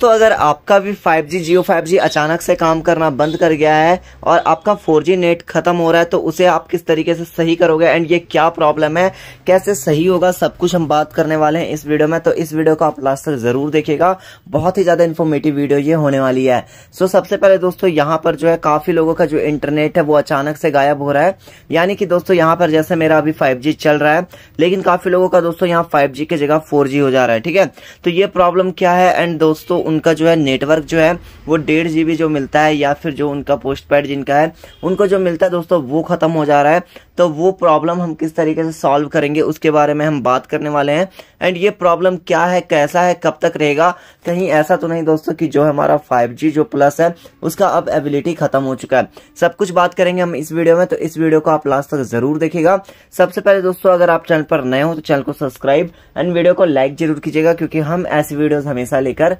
तो अगर आपका भी 5G जियो जी अचानक से काम करना बंद कर गया है और आपका 4G नेट खत्म हो रहा है तो उसे आप किस तरीके से सही करोगे एंड ये क्या प्रॉब्लम है कैसे सही होगा सब कुछ हम बात करने वाले हैं इस वीडियो में तो इस वीडियो को आप लास्ट तक जरूर देखिएगा बहुत ही ज्यादा इन्फॉर्मेटिव वीडियो ये होने वाली है सो so, सबसे पहले दोस्तों यहाँ पर जो है काफी लोगों का जो इंटरनेट है वो अचानक से गायब हो रहा है यानी कि दोस्तों यहाँ पर जैसे मेरा अभी फाइव चल रहा है लेकिन काफी लोगों का दोस्तों यहाँ फाइव की जगह फोर हो जा रहा है ठीक है तो ये प्रॉब्लम क्या है एंड दोस्तों उनका जो है नेटवर्क जो है वो डेढ़ जी जो मिलता है या फिर जो उनका पोस्ट पैड जिनका है उनको जो मिलता है दोस्तों वो ख़त्म हो जा रहा है तो वो प्रॉब्लम हम किस तरीके से सॉल्व करेंगे उसके बारे में हम बात करने वाले हैं एंड ये प्रॉब्लम क्या है कैसा है कब तक रहेगा कहीं ऐसा तो नहीं दोस्तों कि जो हमारा 5G जो प्लस है उसका अब एबिलिटी खत्म हो चुका है सब कुछ बात करेंगे हम इस वीडियो में तो इस वीडियो को आप लास्ट तक जरूर देखेगा सबसे पहले दोस्तों अगर आप चैनल पर नए हो तो चैनल को सब्सक्राइब एंड वीडियो को लाइक जरूर कीजिएगा क्योंकि हम ऐसी वीडियोज हमेशा लेकर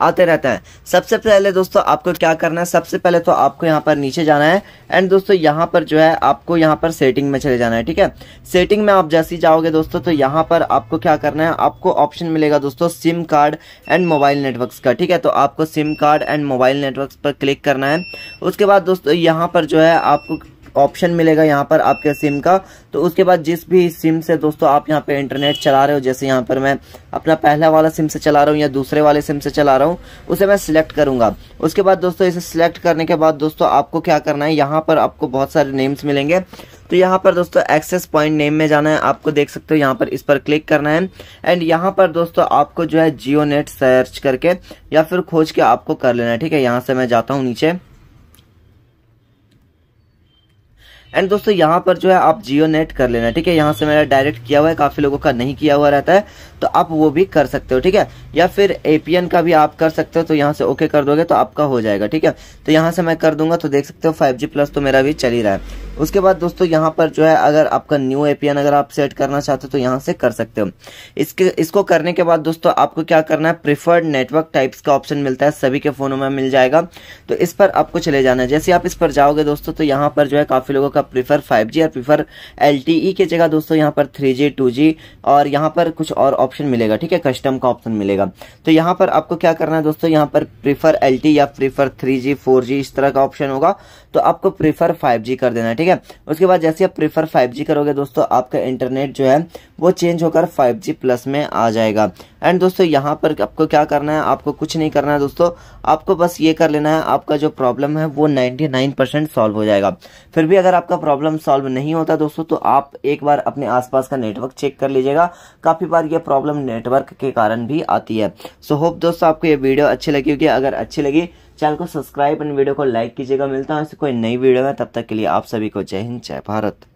आते रहता है सबसे पहले दोस्तों आपको क्या करना है सबसे पहले तो आपको यहाँ पर नीचे जाना है एंड दोस्तों यहाँ पर जो है आपको यहाँ पर सेटिंग में चले जाना है ठीक है सेटिंग में आप जैसे जाओगे दोस्तों तो यहाँ पर आपको क्या करना है आपको ऑप्शन मिलेगा दोस्तों SIM card and mobile network का ठीक है तो आपको SIM card and mobile network पर क्लिक करना है उसके बाद दोस्तों यहाँ पर जो है आपको ऑप्शन मिलेगा यहाँ पर आपके सिम का तो उसके बाद जिस भी सिम से दोस्तों आप यहाँ पे इंटरनेट चला रहे हो जैसे यहाँ पर मैं अपना पहला वाला सिम से चला रहा हूँ या दूसरे वाले सिम से चला रहा हूँ उसे मैं सिलेक्ट करूँगा उसके बाद दोस्तों इसे सिलेक्ट करने के बाद दोस्तों आपको क्या करना है यहाँ पर आपको बहुत सारे नेम्स मिलेंगे तो यहाँ पर दोस्तों एक्सेस पॉइंट नेम में जाना है आपको देख सकते हो यहाँ पर इस पर क्लिक करना है एंड यहाँ पर दोस्तों आपको जो है जियो नेट सर्च करके या फिर खोज के आपको कर लेना है ठीक है यहाँ से मैं जाता हूँ नीचे एंड दोस्तों यहाँ पर जो है आप जियो नेट कर लेना ठीक है यहाँ से मेरा डायरेक्ट किया हुआ है काफ़ी लोगों का नहीं किया हुआ रहता है तो आप वो भी कर सकते हो ठीक है या फिर एपीएन का भी आप कर सकते हो तो यहाँ से ओके कर दोगे तो आपका हो जाएगा ठीक है तो यहाँ से मैं कर दूंगा तो देख सकते हो फाइव जी प्लस तो मेरा भी चल ही रहा है उसके बाद दोस्तों यहाँ पर जो है अगर आपका न्यू एपीएन अगर आप सेट करना चाहते हो तो यहाँ से कर सकते हो इसके इसको करने के बाद दोस्तों आपको क्या करना है प्रिफर्ड नेटवर्क टाइप्स का ऑप्शन मिलता है सभी के फ़ोनों में मिल जाएगा तो इस पर आपको चले जाना है जैसे आप इस पर जाओगे दोस्तों तो यहाँ पर जो है काफ़ी लोगों का प्रीफर फाइव और प्रीफर एल e की जगह दोस्तों यहाँ पर थ्री जी और यहाँ पर कुछ और ऑप्शन मिलेगा ठीक है कस्टम का ऑप्शन मिलेगा तो यहाँ पर आपको क्या करना है दोस्तों यहाँ पर प्रीफर एल e या प्रीफर थ्री जी इस तरह का ऑप्शन होगा तो आपको प्रीफर फाइव कर देना है ठीक है है उसके बाद जैसे आप प्रीफर फाइव करोगे दोस्तों आपका इंटरनेट जो है वो चेंज होकर फाइव प्लस में आ जाएगा एंड दोस्तों यहाँ पर आपको क्या करना है आपको कुछ नहीं करना है दोस्तों आपको बस ये कर लेना है आपका जो प्रॉब्लम है वो 99% सॉल्व हो जाएगा फिर भी अगर आपका प्रॉब्लम सॉल्व नहीं होता दोस्तों तो आप एक बार अपने आसपास का नेटवर्क चेक कर लीजिएगा काफ़ी बार ये प्रॉब्लम नेटवर्क के कारण भी आती है सो so, होप दोस्तों आपको ये वीडियो अच्छी लगी होगी अगर अच्छी लगी चैनल को सब्सक्राइब एंड वीडियो को लाइक कीजिएगा मिलता हूँ ऐसे कोई नई वीडियो में तब तक के लिए आप सभी को जय हिंद जय भारत